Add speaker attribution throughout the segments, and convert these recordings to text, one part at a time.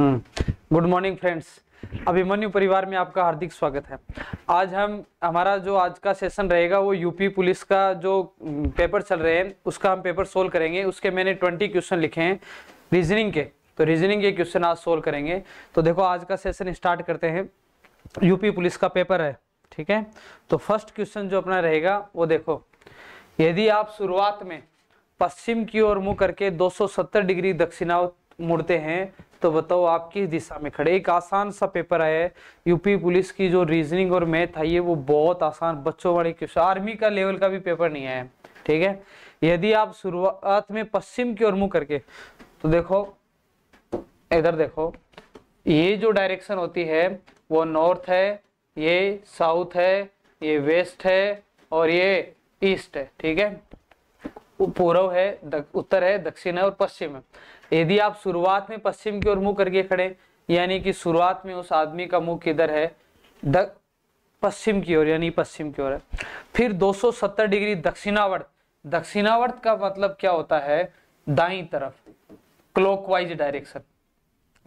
Speaker 1: good morning friends Abhimanyu परिवार में आपका हार्दिक स्वागत है आज हम हमारा जो आज का सेशन रहेगा वो यूपी पुलिस का जो पेपर हम्म, चल रहे हैं उसका हम पेपर सोल्व करेंगे उसके मैंने ट्वेंटी क्वेश्चन लिखे हैं रीजनिंग के तो रीजनिंग के क्वेश्चन आज सोल्व करेंगे तो देखो आज का सेशन स्टार्ट करते हैं यूपी पुलिस का पेपर है ठीक है तो फर्स्ट क्वेश्चन जो अपना रहेगा वो देखो यदि आप शुरुआत में पश्चिम की ओर मुंह करके 270 डिग्री दक्षिणाव मुड़ते हैं तो बताओ आप किस दिशा में खड़े एक आसान सा पेपर है यूपी पुलिस की जो रीजनिंग और मैथ आई है वो बहुत आसान बच्चों वाले क्वेश्चन आर्मी का लेवल का भी पेपर नहीं आया ठीक है यदि आप शुरुआत में पश्चिम की ओर मुंह करके तो देखो इधर देखो ये जो डायरेक्शन होती है वो नॉर्थ है ये साउथ है ये वेस्ट है और ये ईस्ट है ठीक है पूर्व है उत्तर है दक्षिण है और पश्चिम है यदि आप शुरुआत में पश्चिम की ओर मुंह करके खड़े यानी कि शुरुआत में उस आदमी का मुंह किधर है पश्चिम की ओर यानी पश्चिम की ओर है फिर 270 डिग्री दक्षिणावर्त दक्षिणावर्त का मतलब क्या होता है दाई तरफ क्लॉकवाइज डायरेक्शन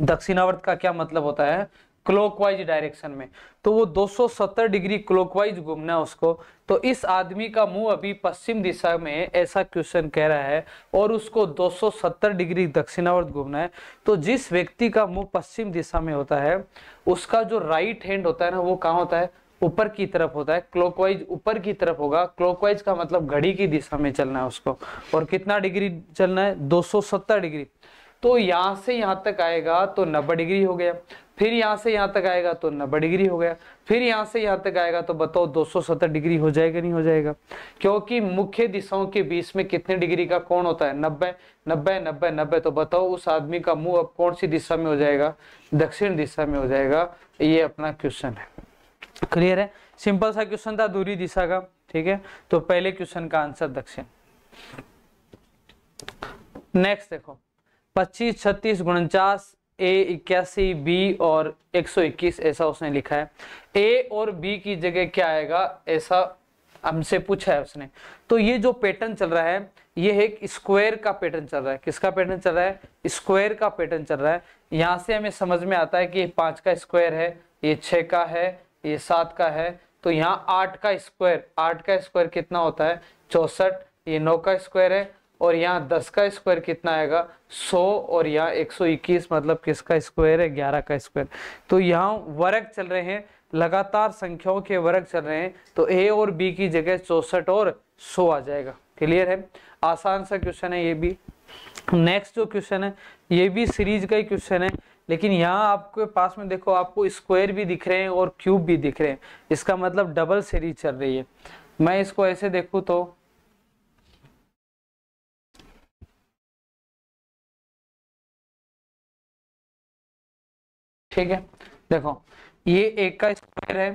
Speaker 1: दक्षिणावर्त का क्या मतलब होता है क्लॉकवाइज डायरेक्शन में तो वो 270 डिग्री क्लॉकवाइज घूमना है उसको तो इस आदमी का मुंह अभी पश्चिम दिशा में ऐसा क्वेश्चन कह रहा है और उसको 270 डिग्री दक्षिणावर्त घूमना है तो जिस व्यक्ति का मुंह पश्चिम दिशा में होता है उसका जो राइट हैंड होता है ना वो कहाँ होता है ऊपर की तरफ होता है क्लॉकवाइज ऊपर की तरफ होगा क्लॉकवाइज का मतलब घड़ी की दिशा में चलना है उसको और कितना डिग्री चलना है 270 डिग्री तो यहाँ से यहां तक आएगा तो नब्बे डिग्री हो गया फिर यहाँ से यहाँ तक आएगा तो नब्बे डिग्री हो गया फिर यहाँ से यहाँ तक आएगा तो बताओ 270 डिग्री हो जाएगा नहीं हो जाएगा क्योंकि मुख्य दिशाओं के बीच में कितने डिग्री का कोण होता है नब्बे नब्बे नब्बे नब्बे तो बताओ उस आदमी का मुंह अब कौन सी दिशा में हो जाएगा दक्षिण दिशा में हो जाएगा ये अपना क्वेश्चन है क्लियर है सिंपल सा क्वेश्चन था दूरी दिशा का ठीक है तो पहले क्वेश्चन का आंसर दक्षिण नेक्स्ट देखो पच्चीस छत्तीस उनचास ए इक्यासी बी और एक सौ इक्कीस ऐसा उसने लिखा है ए और बी की जगह क्या आएगा ऐसा हमसे पूछा है उसने तो ये जो पैटर्न चल रहा है ये एक स्क्वायर का पैटर्न चल रहा है किसका पैटर्न चल रहा है स्क्वायर का पैटर्न चल रहा है यहाँ से हमें समझ में आता है कि ये पांच का स्क्वायर है ये छः का है ये सात का है तो यहाँ आठ का स्क्वायर आठ का स्क्वायर कितना होता है चौसठ ये नौ का स्क्वायर है और यहाँ दस का स्क्वायर कितना आएगा सौ और यहाँ एक सौ इक्कीस मतलब किसका स्क्वायर है ग्यारह का स्क्वायर तो यहाँ वर्ग चल रहे हैं लगातार संख्याओं के वर्ग चल रहे हैं तो ए और बी की जगह चौसठ और सौ आ जाएगा क्लियर है आसान सा क्वेश्चन है ये भी नेक्स्ट जो क्वेश्चन है ये भी सीरीज का ही क्वेश्चन है लेकिन यहाँ आपके पास में देखो आपको स्क्वायर भी दिख रहे हैं और क्यूब भी दिख रहे हैं इसका मतलब डबल सीरीज चल रही है मैं इसको ऐसे देखूँ तो ठीक है देखो ये एक का स्क्वायर है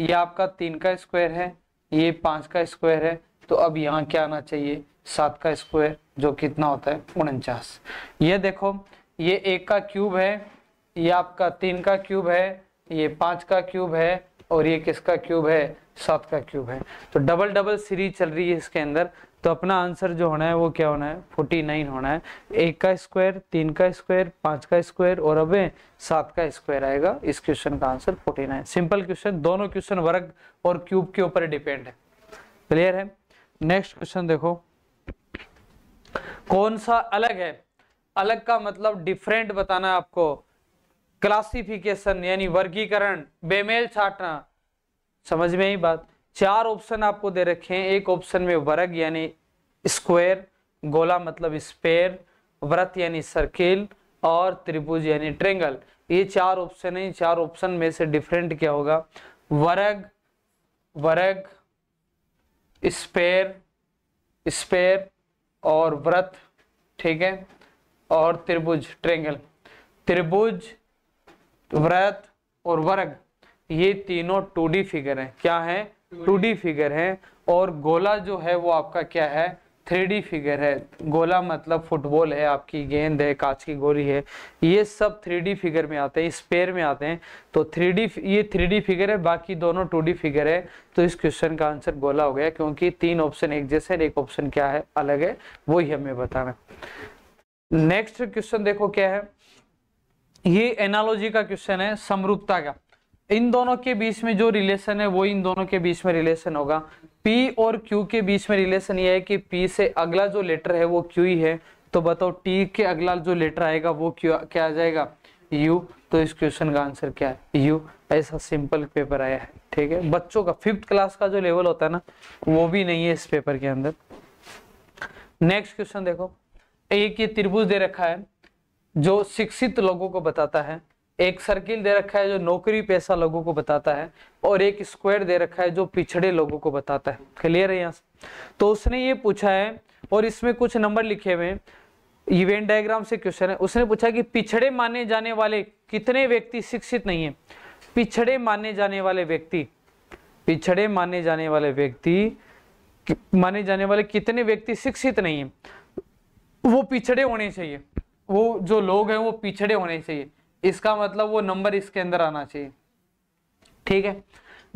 Speaker 1: ये आपका तीन का स्क्वायर है ये पांच का स्क्वायर है तो अब यहाँ क्या आना चाहिए सात का स्क्वायर जो कितना होता है उनचास ये देखो ये एक का क्यूब है ये आपका तीन का क्यूब है ये पांच का क्यूब है और ये किसका क्यूब है सात का क्यूब है तो डबल डबल सीरीज चल रही है इसके अंदर तो अपना आंसर जो होना है वो क्या होना है फोर्टी नाइन होना है एक का स्क्वायर तीन का स्क्वायर पांच का स्क्वायर और अब सात का स्क्वायर आएगा इस क्वेश्चन का आंसर नाइन सिंपल क्वेश्चन दोनों क्वेश्चन वर्ग और क्यूब के ऊपर डिपेंड है क्लियर है नेक्स्ट क्वेश्चन देखो कौन सा अलग है अलग का मतलब डिफरेंट बताना है आपको क्लासिफिकेशन यानी वर्गीकरण बेमेल छाटना समझ में ही बात चार ऑप्शन आपको दे रखे हैं एक ऑप्शन में वर्ग यानी स्क्वायर गोला मतलब स्पेयर व्रत यानी सर्किल और त्रिभुज यानी ट्रेंगल ये चार ऑप्शन है चार ऑप्शन में से डिफरेंट क्या होगा वर्ग वर्ग स्पेयर स्पेयर और व्रत ठीक है और त्रिभुज ट्रेंगल त्रिभुज व्रत और वर्ग ये तीनों टू डी फिगर हैं क्या है टू फिगर है और गोला जो है वो आपका क्या है थ्री फिगर है गोला मतलब फुटबॉल है आपकी गेंद है कांच की गोली है ये सब थ्री फिगर में आते हैं स्पेयर में आते हैं तो थ्री ये थ्री फिगर है बाकी दोनों टू फिगर है तो इस क्वेश्चन का आंसर गोला हो गया क्योंकि तीन ऑप्शन एक जैसे एक ऑप्शन क्या है अलग है वो ही हमें बताना नेक्स्ट क्वेश्चन देखो क्या है ये एनालॉजी का क्वेश्चन है समरूपता का इन दोनों के बीच में जो रिलेशन है वो इन दोनों के बीच में रिलेशन होगा पी और क्यू के बीच में रिलेशन ये है कि पी से अगला जो लेटर है वो क्यू ही है तो बताओ टी के अगला जो लेटर आएगा वो क्यों क्या आ जाएगा यू तो इस क्वेश्चन का आंसर क्या है यू ऐसा सिंपल पेपर आया है ठीक है बच्चों का फिफ्थ क्लास का जो लेवल होता है ना वो भी नहीं है इस पेपर के अंदर नेक्स्ट क्वेश्चन देखो एक ये त्रिभुज दे रखा है जो शिक्षित लोगों को बताता है एक सर्किल दे रखा है जो नौकरी पैसा लोगों को बताता है और एक स्क्वायर दे रखा है जो पिछड़े लोगों को बताता है क्लियर है यहाँ से तो उसने ये पूछा है और इसमें कुछ नंबर लिखे हुए इवेंट डायग्राम से क्वेश्चन है उसने पूछा कि पिछड़े माने जाने वाले कितने व्यक्ति शिक्षित नहीं है पिछड़े माने जाने वाले व्यक्ति पिछड़े माने जाने वाले व्यक्ति माने जाने वाले कितने व्यक्ति शिक्षित नहीं है वो पिछड़े होने चाहिए वो जो लोग हैं वो पिछड़े होने चाहिए इसका मतलब वो नंबर इसके अंदर आना चाहिए ठीक है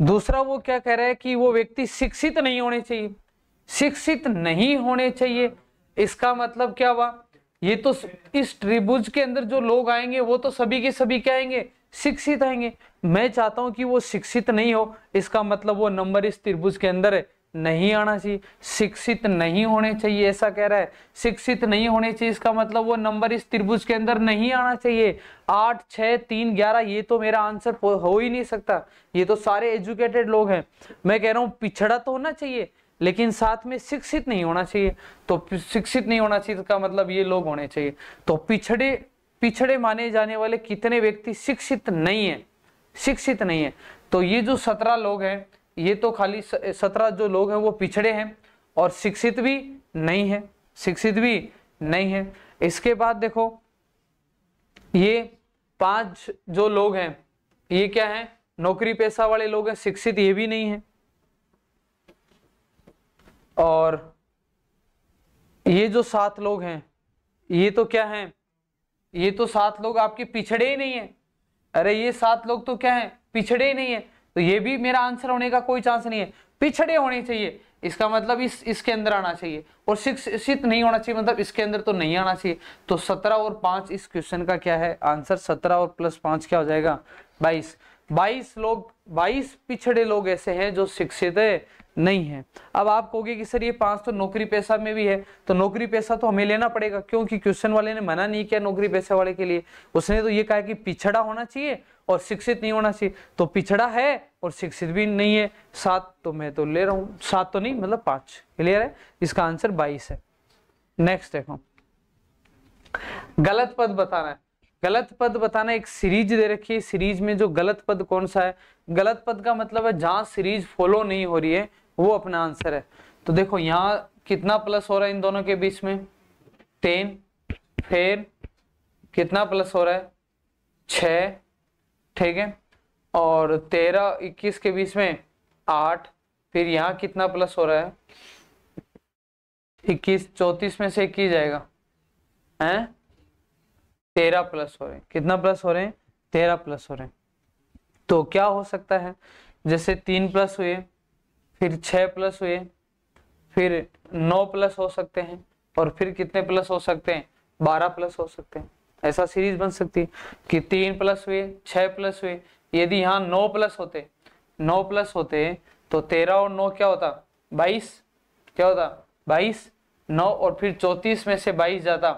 Speaker 1: दूसरा वो क्या कह रहा है कि वो व्यक्ति शिक्षित नहीं होने चाहिए शिक्षित नहीं होने चाहिए इसका मतलब क्या हुआ ये तो इस त्रिभुज के अंदर जो लोग आएंगे वो तो सभी के सभी क्या आएंगे शिक्षित आएंगे मैं चाहता हूं कि वो शिक्षित नहीं हो इसका मतलब वो नंबर इस त्रिभुज के अंदर है नहीं आना चाहिए शिक्षित नहीं होने चाहिए ऐसा कह रहा है शिक्षित नहीं होने चाहिए इसका मतलब वो नंबर इस त्रिभुज के अंदर नहीं आना चाहिए आठ छः तीन ग्यारह ये तो मेरा आंसर हो ही नहीं सकता ये तो सारे एजुकेटेड लोग हैं मैं कह रहा हूँ पिछड़ा तो होना चाहिए लेकिन साथ में शिक्षित नहीं होना चाहिए तो शिक्षित नहीं होना चाहिए इसका मतलब ये लोग होने चाहिए तो पिछड़े पिछड़े माने जाने वाले कितने व्यक्ति शिक्षित नहीं है शिक्षित नहीं है तो ये जो सत्रह लोग हैं ये तो खाली सत्रह जो लोग हैं वो पिछड़े हैं और शिक्षित भी नहीं है शिक्षित भी नहीं है इसके बाद देखो ये पांच जो लोग हैं ये क्या है नौकरी पेशा वाले लोग हैं शिक्षित ये भी नहीं है और ये जो सात लोग हैं ये तो क्या हैं ये तो सात लोग आपके पिछड़े ही नहीं है अरे ये सात लोग तो क्या है पिछड़े ही नहीं है तो ये भी मेरा आंसर होने का कोई चांस नहीं है पिछड़े होने चाहिए इसका मतलब इस इसके अंदर आना चाहिए और शिक्षित नहीं होना चाहिए मतलब इसके अंदर तो नहीं आना चाहिए तो सत्रह और पांच इस क्वेश्चन का क्या है आंसर सत्रह और प्लस पांच क्या हो जाएगा बाईस बाईस लोग बाईस पिछड़े लोग ऐसे हैं जो शिक्षित नहीं है अब आप कहोगे कि सर ये पांच तो नौकरी पैसा में भी है तो नौकरी पैसा तो हमें लेना पड़ेगा क्योंकि क्वेश्चन वाले ने मना नहीं किया नौकरी पैसे वाले के लिए उसने तो ये कहा कि पिछड़ा होना चाहिए और शिक्षित नहीं होना चाहिए तो पिछड़ा है और शिक्षित भी नहीं है सात तो मैं तो ले रहा हूँ सात तो नहीं मतलब पांच क्लियर है इसका आंसर बाईस है नेक्स्ट देखो गलत पद बताना है गलत पद बताना एक सीरीज दे रखी है सीरीज में जो गलत पद कौन सा है गलत पद का मतलब है जहां सीरीज फॉलो नहीं हो रही है वो अपना आंसर है तो देखो यहाँ कितना प्लस हो रहा है इन दोनों के बीच में टेन फिर कितना प्लस हो रहा है छ ठीक है और तेरह इक्कीस के बीच में आठ फिर यहाँ कितना प्लस हो रहा है इक्कीस चौतीस में से इक्कीस जाएगा हैं तेरह प्लस हो रहे हैं कितना प्लस हो रहे हैं तेरह प्लस हो रहे हैं तो क्या हो सकता है जैसे तीन प्लस हुए फिर छः प्लस हुए फिर नौ प्लस हो सकते हैं और फिर कितने प्लस हो सकते हैं बारह प्लस हो सकते हैं ऐसा सीरीज बन सकती है कि तीन प्लस हुए छ प्लस हुए यदि यहाँ नौ प्लस होते नौ प्लस होते तो तेरह और नौ क्या होता बाईस क्या होता बाईस नौ और फिर चौतीस में से बाईस जाता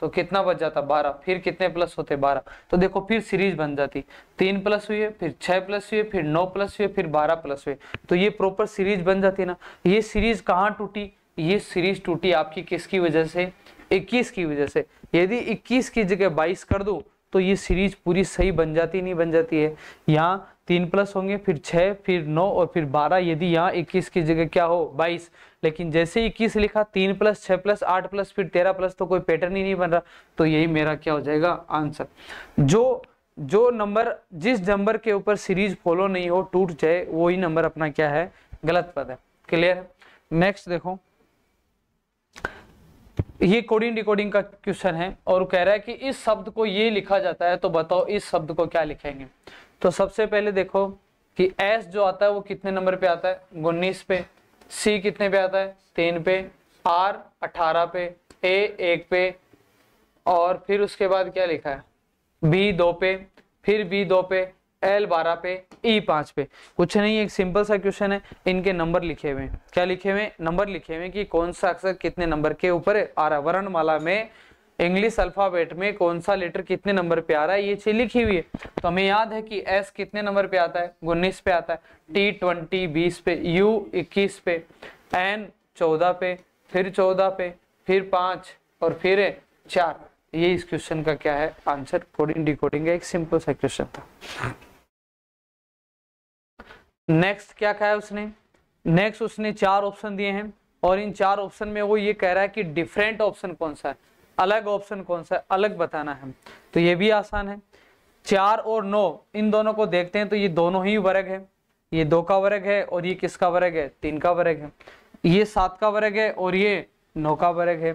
Speaker 1: तो कितना बच जाता बारह फिर कितने प्लस होते बारह तो देखो फिर सीरीज बन जाती तीन प्लस हुए फिर छह प्लस हुए फिर नौ प्लस हुए फिर बारह प्लस हुए तो ये प्रॉपर सीरीज बन जाती ना ये सीरीज कहाँ टूटी ये सीरीज टूटी आपकी किसकी वजह से 21 की वजह से यदि 21 की जगह 22 कर दो तो ये सीरीज पूरी सही बन जाती नहीं बन जाती है यहाँ तीन प्लस होंगे फिर छः फिर नौ और फिर बारह यदि यहाँ इक्कीस की जगह क्या हो बाईस लेकिन जैसे इक्कीस लिखा तीन प्लस छह प्लस आठ प्लस फिर तेरह प्लस तो कोई पैटर्न ही नहीं बन रहा तो यही मेरा क्या हो जाएगा आंसर जो जो नंबर जिस नंबर के ऊपर सीरीज फॉलो नहीं हो टूट जाए वही नंबर अपना क्या है गलत पद है क्लियर है नेक्स्ट देखो ये कोडिंग डिकोडिंग का क्वेश्चन है और कह रहा है कि इस शब्द को ये लिखा जाता है तो बताओ इस शब्द को क्या लिखेंगे तो सबसे पहले देखो कि एस जो आता है वो कितने नंबर पे आता है उन्नीस पे सी कितने पे आता है तीन पे आर अठारह पे ए एक पे और फिर उसके बाद क्या लिखा है बी दो पे फिर बी दो पे एल बारह पे ई e पांच पे कुछ नहीं एक सिंपल सा क्वेश्चन है इनके नंबर लिखे हुए क्या लिखे हुए नंबर लिखे हुए कि कौन सा अक्षर कितने नंबर के ऊपर है आरा वर्ण माला में इंग्लिश अल्फाबेट में कौन सा लेटर कितने नंबर पे आ रहा है ये चीज लिखी हुई है तो हमें याद है कि एस कितने नंबर पे आता है उन्नीस पे आता है टी ट्वेंटी बीस पे यू इक्कीस पे एन चौदह पे फिर चौदह पे फिर पांच और फिर चार ये इस क्वेश्चन का क्या है आंसर कोडिंग डिकोडिंग एक सिंपल सा क्वेश्चन था नेक्स्ट क्या कहा है उसने नेक्स्ट उसने चार ऑप्शन दिए हैं और इन चार ऑप्शन में वो ये कह रहा है कि डिफरेंट ऑप्शन कौन सा है अलग ऑप्शन कौन सा है अलग बताना है तो ये भी आसान है चार और नौ इन दोनों को देखते हैं तो ये दोनों ही वर्ग है ये दो का वर्ग है और ये किसका वर्ग है तीन का वर्ग है ये सात का वर्ग है और ये नौ का वर्ग है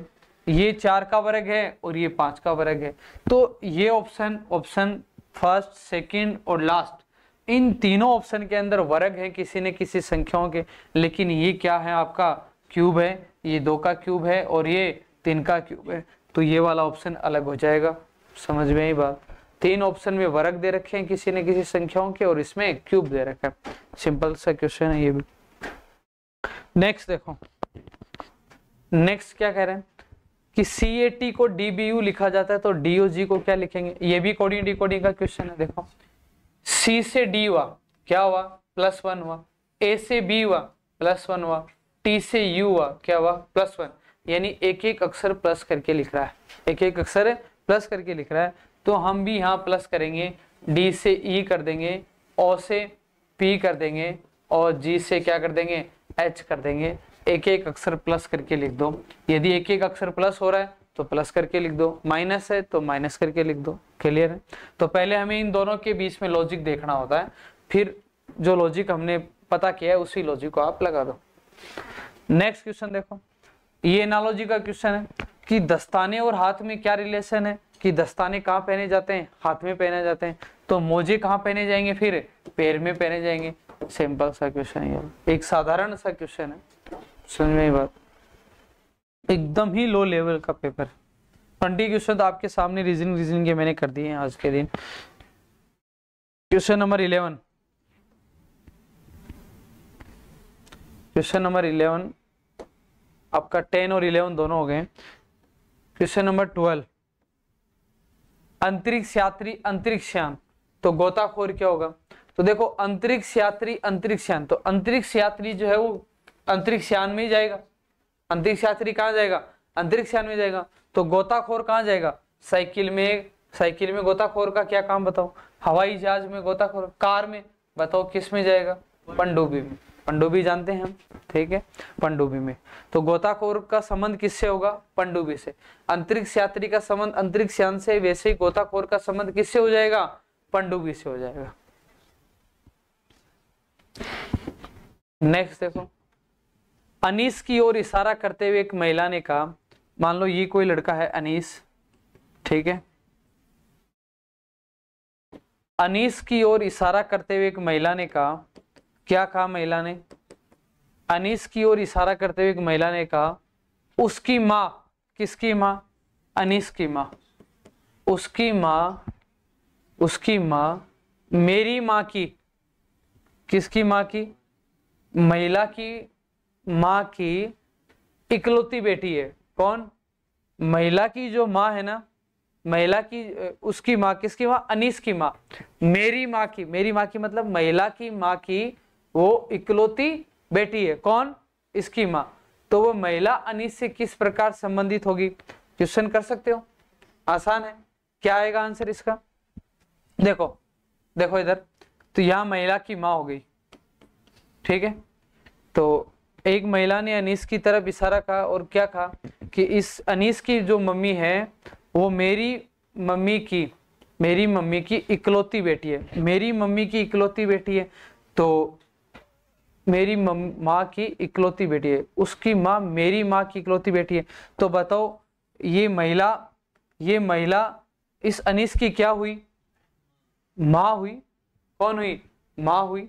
Speaker 1: ये चार का वर्ग है और ये पांच का वर्ग है तो ये ऑप्शन ऑप्शन फर्स्ट सेकंड और लास्ट इन तीनों ऑप्शन के अंदर वर्ग है किसी न किसी संख्याओं के लेकिन ये क्या है आपका क्यूब है ये दो का क्यूब है और ये तीन का क्यूब है तो ये वाला ऑप्शन अलग हो जाएगा समझ में ही बात तीन ऑप्शन में वर्ग दे रखे हैं किसी ने किसी संख्याओं के और इसमें क्यूब दे रखा है सिंपल सा क्वेश्चन है ये भी नेक्स्ट देखो नेक्स्ट क्या कह रहे हैं कि सी ए टी को डी बी यू लिखा जाता है तो डी ओ जी को क्या लिखेंगे ये भी कोडिंग डिकोडिंग का क्वेश्चन है देखो सी से डी हुआ क्या हुआ प्लस वन हुआ ए से बी हुआ प्लस वन हुआ टी से यू हुआ क्या हुआ प्लस वन यानी एक एक अक्षर प्लस करके लिख रहा है एक एक अक्षर प्लस करके लिख रहा है तो हम भी यहाँ प्लस करेंगे डी से ई कर देंगे ओ से पी कर देंगे और जी से क्या कर देंगे एच कर देंगे एक एक अक्षर प्लस करके लिख दो यदि एक एक अक्षर प्लस हो रहा है तो प्लस करके लिख दो माइनस है तो माइनस करके लिख दो क्लियर है तो पहले हमें इन दोनों के बीच में लॉजिक देखना होता है फिर जो लॉजिक हमने पता किया है उसी लॉजिक को आप लगा दो नेक्स्ट क्वेश्चन देखो ये एनालॉजी का क्वेश्चन है कि दस्ताने और हाथ में क्या रिलेशन है कि दस्ताने कहाँ पहने जाते हैं हाथ में पहने जाते हैं तो मोजे कहाँ पहने जाएंगे फिर पैर में पहने जाएंगे सिंपल सा क्वेश्चन है एक साधारण सा क्वेश्चन है समझ में बात एकदम ही लो लेवल का पेपर ट्वेंटी क्वेश्चन तो आपके सामने रीजनिंग रीजनिंग के मैंने कर दिए हैं आज के दिन question number eleven question number eleven आपका टेन और इलेवन दोनों हो गए क्वेश्चन नंबर ट्वेल्व अंतरिक्ष यात्री अंतरिक्ष यान तो गोताखोर क्या होगा तो देखो अंतरिक्ष यात्री अंतरिक्ष यान तो अंतरिक्ष यात्री जो है वो अंतरिक्ष यान में ही जाएगा अंतरिक्ष यात्री कहाँ जाएगा अंतरिक्ष यान में जाएगा तो गोताखोर कहाँ जाएगा साइकिल में साइकिल में गोताखोर का क्या काम बताओ हवाई जहाज में गोताखोर कार में बताओ किस में जाएगा पनडुब्बी में पंडुबी जानते हैं हम ठीक है पंडुबी में तो गोताखोर का संबंध किससे होगा पंडुबी से अंतरिक्ष यात्री का संबंध अंतरिक्ष यान से वैसे ही गोताखोर का संबंध किससे हो जाएगा पंडुबी से हो जाएगा नेक्स्ट देखो अनीस की ओर इशारा करते हुए एक महिला ने कहा मान लो ये कोई लड़का है अनीस ठीक है अनीस की ओर इशारा करते हुए एक महिला ने कहा क्या कहा महिला ने अनीस की ओर इशारा करते हुए एक महिला ने कहा उसकी माँ किसकी माँ अनीस की माँ उसकी माँ उसकी माँ मेरी माँ की किसकी माँ की महिला की माँ की इकलौती बेटी है कौन महिला की जो माँ है ना महिला की उसकी माँ किसकी माँ अनीस की माँ मेरी माँ की मेरी माँ की मतलब महिला की माँ की वो इकलौती बेटी है कौन इसकी माँ तो वो महिला अनिस से किस प्रकार संबंधित होगी क्वेश्चन कर सकते हो आसान है क्या आएगा आंसर इसका देखो देखो इधर तो यहां महिला की माँ हो गई ठीक है तो एक महिला ने अनिश की तरफ इशारा कहा और क्या कहा कि इस अनिश की जो मम्मी है वो मेरी मम्मी की मेरी मम्मी की इकलौती बेटी है मेरी मम्मी की इकलौती बेटी है तो मेरी माँ की इकलौती बेटी है उसकी माँ मेरी माँ की इकलौती बेटी है तो बताओ ये महिला ये महिला इस अनीस की क्या हुई माँ हुई कौन हुई माँ हुई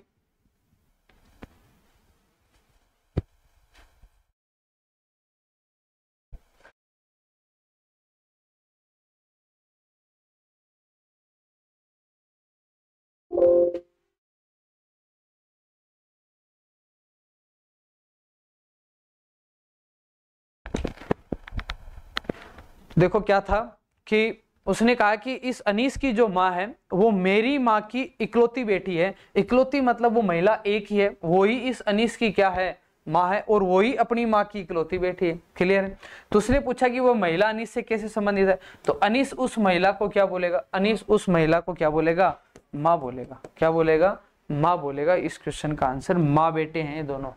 Speaker 1: देखो क्या था कि उसने कहा कि इस अनीस की जो माँ है वो मेरी माँ की इकलौती बेटी है इकलौती मतलब वो महिला एक ही है वही इस अनीस की क्या है माँ है और वही अपनी माँ की इकलौती बेटी है क्लियर है तो उसने पूछा कि वो महिला अनीस से कैसे संबंधित है तो अनीस उस महिला को क्या बोलेगा अनीस उस महिला को क्या बोलेगा माँ बोलेगा क्या बोलेगा माँ बोलेगा इस क्वेश्चन का आंसर माँ बेटे हैं दोनों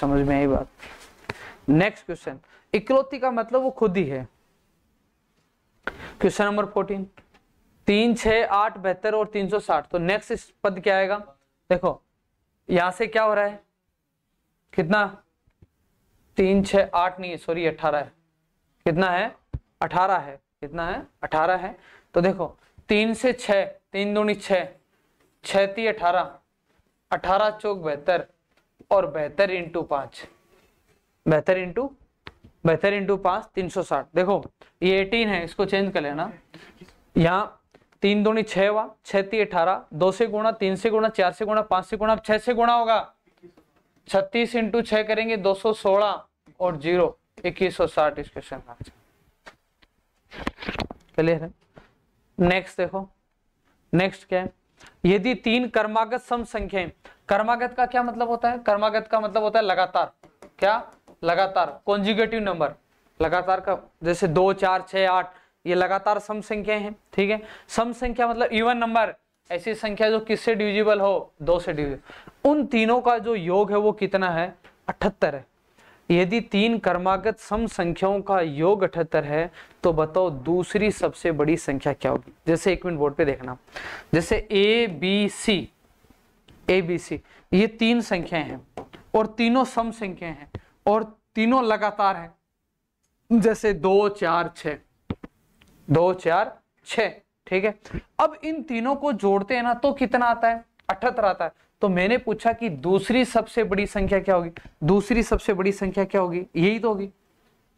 Speaker 1: समझ में आई बात नेक्स्ट क्वेश्चन इकलौती का मतलब वो खुद ही है क्वेश्चन नंबर फोर्टीन तीन छह आठ बेहतर और तीन सौ साठ तो नेक्स्ट इस पद क्या आएगा देखो यहां से क्या हो रहा है कितना तीन छह आठ नहीं सॉरी अठारह है कितना है अठारह है कितना है अठारह है तो देखो तीन से छः तीन दूनी छः छी अठारह अठारह चौक बेहतर और बेहतर इंटू पांच बेहतर इंटू बेहतर इंटू पास तीन सौ साठ देखो ये एटीन है इसको चेंज कर लेना यहाँ तीन दूनी छह हुआ छह ती अठारह दो से गुणा तीन से गुणा चार से गुणा पांच से गुणा छह से गुणा होगा छत्तीस इंटू छह करेंगे दो सौ सोलह और जीरो इक्कीस सौ साठ इस क्वेश्चन का क्लियर है नेक्स्ट देखो नेक्स्ट क्या है यदि तीन कर्मागत सम संख्या कर्मागत का क्या मतलब होता है कर्मागत का मतलब होता है लगातार क्या लगातार कॉन्जिगेटिव नंबर लगातार का जैसे दो चार छ आठ ये लगातार सम संख्या है ठीक है सम संख्या मतलब इवन नंबर ऐसी संख्या जो किससे डिविजिबल हो दो से डिविजिबल उन तीनों का जो योग है वो कितना है अठहत्तर है यदि तीन कर्मागत सम संख्याओं का योग अठहत्तर है तो बताओ दूसरी सबसे बड़ी संख्या क्या होगी जैसे एक मिनट बोर्ड पे देखना जैसे A B C A B C ये तीन संख्याएं हैं और तीनों सम संख्याएं हैं और तीनों लगातार है जैसे दो चार छ दो चार छ ठीक है अब इन तीनों को जोड़ते हैं ना तो कितना आता है अठहत्तर आता है तो मैंने पूछा कि दूसरी सबसे बड़ी संख्या क्या होगी दूसरी सबसे बड़ी संख्या क्या होगी यही तो होगी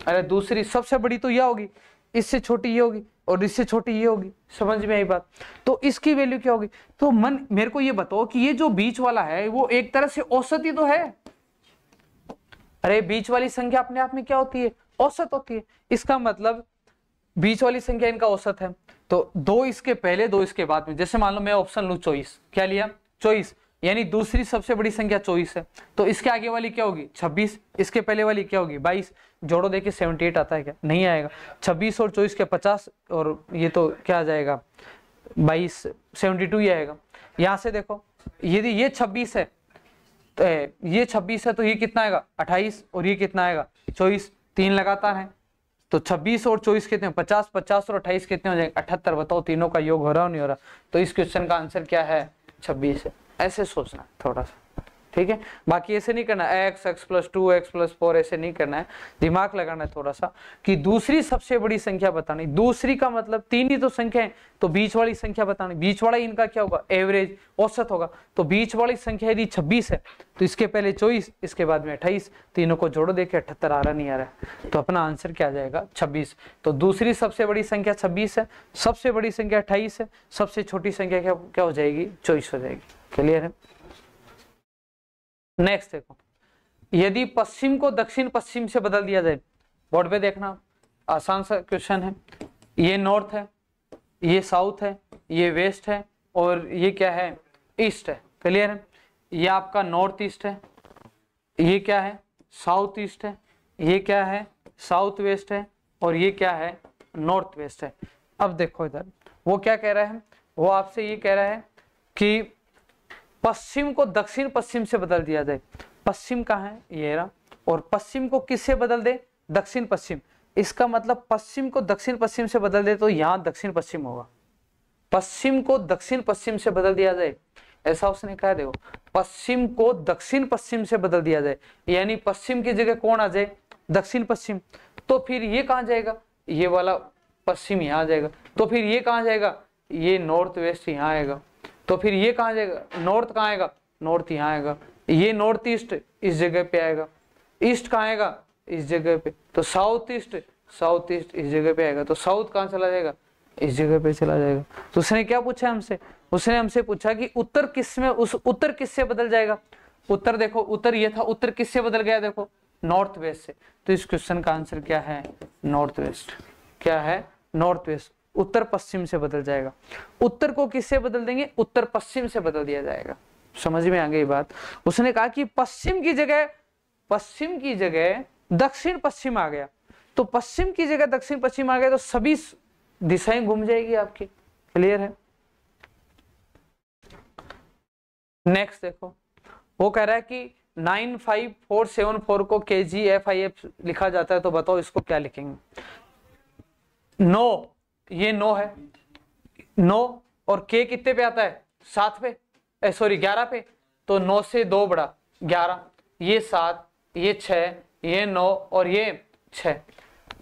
Speaker 1: अरे दूसरी सबसे बड़ी तो यह होगी इससे छोटी ये होगी और इससे छोटी ये होगी समझ में आई बात तो इसकी वैल्यू क्या होगी तो मन मेरे को ये बताओ कि ये जो बीच वाला है वो एक तरह से औसत ही तो है अरे बीच वाली संख्या अपने आप में क्या होती है औसत होती है इसका मतलब बीच वाली संख्या इनका औसत है तो दो इसके पहले दो इसके बाद में जैसे मान लो मैं ऑप्शन लू चौबीस क्या लिया चौबीस यानी दूसरी सबसे बड़ी संख्या चौबीस है तो इसके आगे वाली क्या होगी छब्बीस इसके पहले वाली क्या होगी बाईस जोड़ो देखिए सेवेंटी एट आता है क्या नहीं आएगा छब्बीस और चौबीस के पचास और ये तो क्या आ जाएगा बाईस सेवेंटी टू ही आएगा यहाँ से देखो यदि ये छब्बीस है तो ये छब्बीस है तो ये कितना आएगा अट्ठाईस और ये कितना आएगा चौबीस तीन लगातार है तो 26 और 24 कितने पचास पचास और 28 कितने हो जाएंगे अठहत्तर बताओ तीनों का योग हो रहा हो नहीं हो रहा तो इस क्वेश्चन का आंसर क्या है छब्बीस है ऐसे सोचना थोड़ा सा ठीक है बाकी ऐसे नहीं करना X X plus two X plus four ऐसे नहीं करना है दिमाग लगाना है थोड़ा सा कि दूसरी सबसे बड़ी संख्या बतानी दूसरी का मतलब तीन ही तो संख्या है तो बीच वाली संख्या बतानी बीच वाला इनका क्या होगा एवरेज औसत होगा तो बीच वाली संख्या यदि छब्बीस है तो इसके पहले चौबीस इसके बाद में अट्ठाईस तीनों को जोड़ो देखे अठहत्तर आ रहा नहीं आ रहा है तो अपना आंसर क्या आ जाएगा छब्बीस तो दूसरी सबसे बड़ी संख्या छब्बीस है सबसे बड़ी संख्या अट्ठाईस है सबसे छोटी संख्या क्या क्या हो जाएगी चौबीस हो जाएगी क्लियर है नेक्स्ट देखो यदि पश्चिम को दक्षिण पश्चिम से बदल दिया जाए बोर्ड पे देखना आसान सा क्वेश्चन है ये नॉर्थ है ये साउथ है ये वेस्ट है और ये क्या है ईस्ट है क्लियर है ये आपका नॉर्थ ईस्ट है ये क्या है साउथ ईस्ट है ये क्या है साउथ वेस्ट है और ये क्या है नॉर्थ वेस्ट है अब देखो इधर वो क्या कह रहा है वो आपसे ये कह रहा है कि पश्चिम को दक्षिण पश्चिम से बदल दिया जाए पश्चिम कहाँ है ये रहा और पश्चिम को किससे बदल दे दक्षिण पश्चिम इसका मतलब पश्चिम को दक्षिण पश्चिम से बदल दे तो यहाँ दक्षिण पश्चिम होगा पश्चिम को दक्षिण पश्चिम से बदल दिया जाए ऐसा उसने कहा देखो पश्चिम को दक्षिण पश्चिम से बदल दिया जाए यानी पश्चिम की जगह कौन आ जाए दक्षिण पश्चिम तो फिर ये कहाँ जाएगा ये वाला पश्चिम यहाँ जाएगा तो फिर ये कहाँ जाएगा ये नॉर्थ वेस्ट यहाँ आएगा तो फिर ये कहाँ जाएगा नॉर्थ कहाँ आएगा नॉर्थ यहाँ आएगा ये नॉर्थ ईस्ट इस जगह पे आएगा ईस्ट कहाँ आएगा इस जगह पे तो साउथ ईस्ट साउथ ईस्ट इस जगह पे आएगा तो साउथ कहाँ चला जाएगा इस जगह पे चला जाएगा तो उसने क्या पूछा हमसे उसने हमसे पूछा कि उत्तर किस में उस उत्तर किससे बदल जाएगा उत्तर देखो उत्तर ये था उत्तर किससे बदल गया देखो नॉर्थ वेस्ट से तो इस क्वेश्चन का आंसर क्या है नॉर्थ वेस्ट क्या है नॉर्थ वेस्ट उत्तर पश्चिम से बदल जाएगा उत्तर को किससे बदल देंगे उत्तर पश्चिम से बदल दिया जाएगा समझ में आ गई बात उसने कहा कि पश्चिम की जगह पश्चिम की जगह दक्षिण पश्चिम आ गया तो पश्चिम की जगह दक्षिण पश्चिम आ गया तो सभी दिशाएं घूम जाएगी आपकी क्लियर है नेक्स्ट देखो वो कह रहा है कि nine five four seven four को K ji F I F लिखा जाता है तो बताओ इसको क्या लिखेंगे नो ये नो है नो और के कितने पे आता है सात पे सॉरी ग्यारह पे तो नौ से दो बड़ा ग्यारह ये सात ये छ ये नौ और ये छ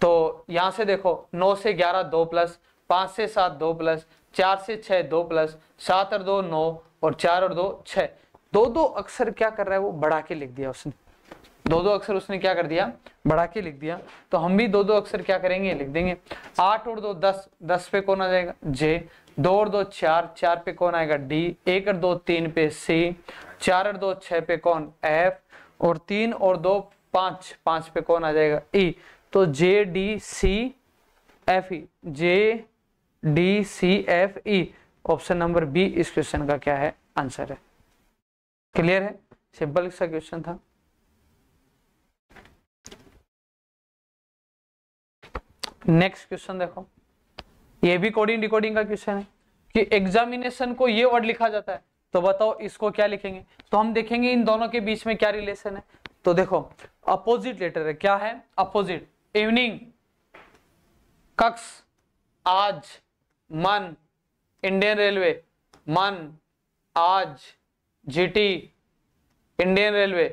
Speaker 1: तो यहां से देखो नौ से ग्यारह दो प्लस पांच से सात दो प्लस चार से छः दो प्लस सात और दो नौ और चार और दो छ दो दो अक्सर क्या कर रहा है वो बढ़ा के लिख दिया उसने दो दो अक्षर उसने क्या कर दिया बढ़ा के लिख दिया तो हम भी दो दो अक्षर क्या करेंगे लिख देंगे आठ और दो दस दस पे कौन आ जाएगा जे दो और दो चार चार पे कौन आएगा डी एक और दो तीन पे सी चार और दो छह पे कौन एफ और तीन और दो पांच पांच पे कौन आ जाएगा ई तो J D C F E J D C F E option number B इस क्वेश्चन का क्या है आंसर है क्लियर है सिंपल सा क्वेश्चन था नेक्स्ट क्वेश्चन देखो ये भी कोडिंग डिकोडिंग का क्वेश्चन है कि एग्जामिनेशन को ये वर्ड लिखा जाता है तो बताओ इसको क्या लिखेंगे तो हम देखेंगे इन दोनों के बीच में क्या रिलेशन है तो देखो अपोजिट लेटर है क्या है अपोजिट इवनिंग कक्ष आज मन इंडियन रेलवे मन आज जीटी इंडियन रेलवे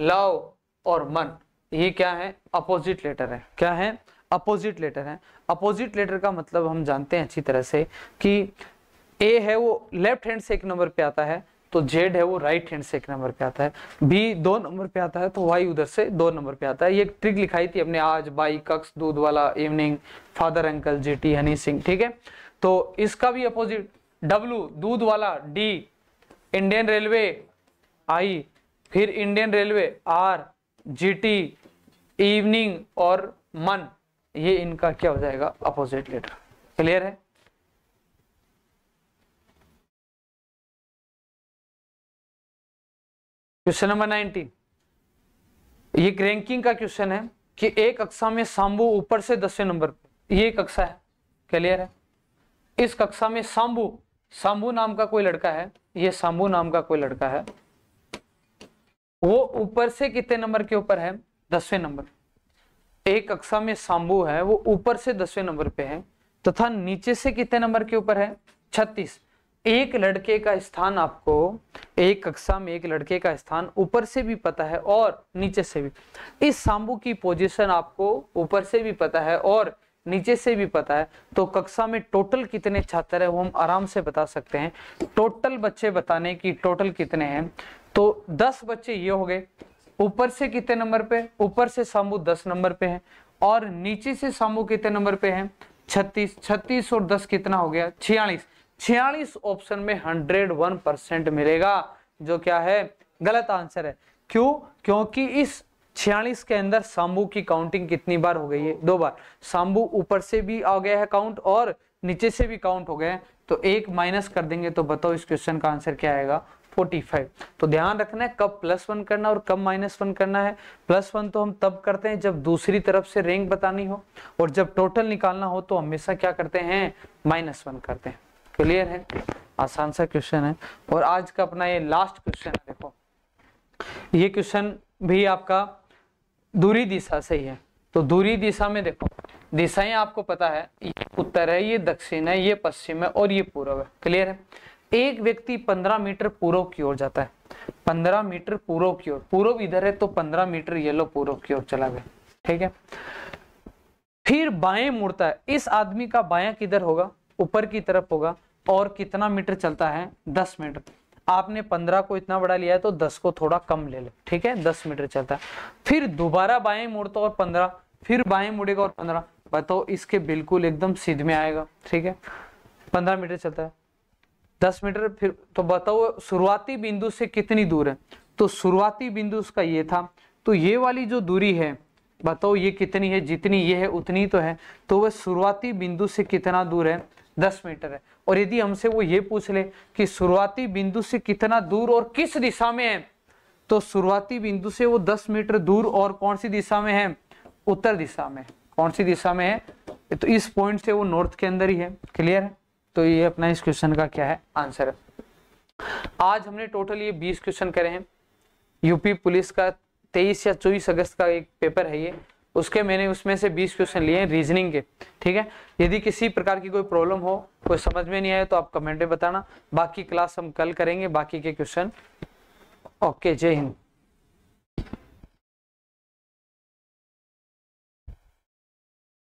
Speaker 1: लव और मन ये क्या है अपोजिट लेटर है क्या है अपोजिट लेटर है अपोजिट लेटर का मतलब हम जानते हैं अच्छी तरह से कि ए है वो लेफ्ट हैंड से एक नंबर पे आता है तो जेड है वो राइट हैंड से एक नंबर पे आता है बी दो नंबर पे आता है तो वाई उधर से दो नंबर पे आता है ये ट्रिक लिखाई थी अपने आज बाई कक्स दूध वाला इवनिंग फादर अंकल जेटी हनी सिंह ठीक है तो इसका भी अपोजिट डब्लू दूध वाला डी इंडियन रेलवे आई फिर Indian railway R GT evening और मन ये इनका क्या हो जाएगा अपोजिट लेटर क्लियर है क्वेश्चन नंबर नाइनटीन ये रैंकिंग का क्वेश्चन है कि एक कक्षा में शाम्बू ऊपर से दसवें नंबर पर ये कक्षा है क्लियर है इस कक्षा में शाम्बू सांबू नाम का कोई लड़का है ये शाम्बू नाम का कोई लड़का है वो ऊपर से कितने नंबर के ऊपर है दसवें नंबर एक कक्षा में सांबू है वो ऊपर से दसवें नंबर पे है तथा तो नीचे से कितने नंबर के ऊपर है छत्तीस एक लड़के का स्थान आपको एक कक्षा में एक लड़के का स्थान ऊपर से भी पता है और नीचे से भी इस सांबू की पोजीशन आपको ऊपर से भी पता है और नीचे से भी पता है तो कक्षा में टोटल कितने छात्र है वो हम आराम से बता सकते हैं टोटल बच्चे बताने की टोटल कितने हैं तो 10 बच्चे ये हो गए ऊपर से कितने नंबर पे ऊपर से सामू दस नंबर पे है और नीचे से शामू कितने नंबर पे है छत्तीस छत्तीस और दस कितना हो गया छियालीस छियालीस ऑप्शन में हंड्रेड वन परसेंट मिलेगा जो क्या है गलत आंसर है क्यों क्योंकि इस छियालीस के अंदर शाम्बू की काउंटिंग कितनी बार हो गई है दो बार शाम्बू ऊपर से भी आ गया है काउंट और नीचे से भी काउंट हो गया है तो एक माइनस कर देंगे तो बताओ इस क्वेश्चन का आंसर क्या आएगा 45 तो ध्यान रखना है कब प्लस वन करना और कब माइनस वन करना है प्लस वन तो हम तब करते हैं जब दूसरी तरफ से रैंक बतानी हो और जब टोटल निकालना हो तो हमेशा क्या करते हैं माइनस वन करते हैं क्लियर है आसान सा क्वेश्चन है और आज का अपना ये लास्ट क्वेश्चन है देखो ये क्वेश्चन भी आपका दूरी दिशा से ही है तो दूरी दिशा में देखो दिशाएं आपको पता है ये उत्तर है ये दक्षिण है ये पश्चिम है और ये पूर्व है क्लियर है एक व्यक्ति पंद्रह मीटर पूर्व की ओर जाता है पंद्रह मीटर पूर्व की ओर पूर्व इधर है तो पंद्रह मीटर येलो पूर्व की ओर चला गया ठीक है फिर बाएं मुड़ता है इस आदमी का बाया किधर होगा ऊपर की तरफ होगा और कितना मीटर चलता है दस मीटर आपने पंद्रह को इतना बड़ा लिया है तो दस को थोड़ा कम ले लो ठीक है दस मीटर चलता है फिर दोबारा बाएं मुड़ता और पंद्रह फिर बाएं मुड़ेगा और पंद्रह बताओ इसके बिल्कुल एकदम सीध में आएगा ठीक है पंद्रह मीटर चलता है दस मीटर फिर तो बताओ शुरुआती बिंदु से कितनी दूर है तो शुरुआती बिंदु उसका ये था तो ये वाली जो दूरी है बताओ ये कितनी है जितनी ये है उतनी तो है तो वह शुरुआती बिंदु से कितना दूर है दस मीटर है और यदि हमसे वो ये पूछ ले कि शुरुआती बिंदु से कितना दूर और किस दिशा में है तो शुरुआती बिंदु से वो दस मीटर दूर और कौन सी दिशा में है उत्तर दिशा में कौन सी दिशा में है तो इस पॉइंट से वो नॉर्थ के अंदर ही है क्लियर है तो ये अपना इस क्वेश्चन का क्या है आंसर आज हमने टोटल ये बीस क्वेश्चन करे हैं यूपी पुलिस का तेईस या चौबीस अगस्त का एक पेपर है ये उसके मैंने उसमें से 20 क्वेश्चन लिए हैं रीजनिंग के ठीक है यदि किसी प्रकार की कोई प्रॉब्लम हो कोई समझ में नहीं आए तो आप कमेंट में बताना बाकी क्लास हम कल करेंगे बाकी के क्वेश्चन ओके जय हिंद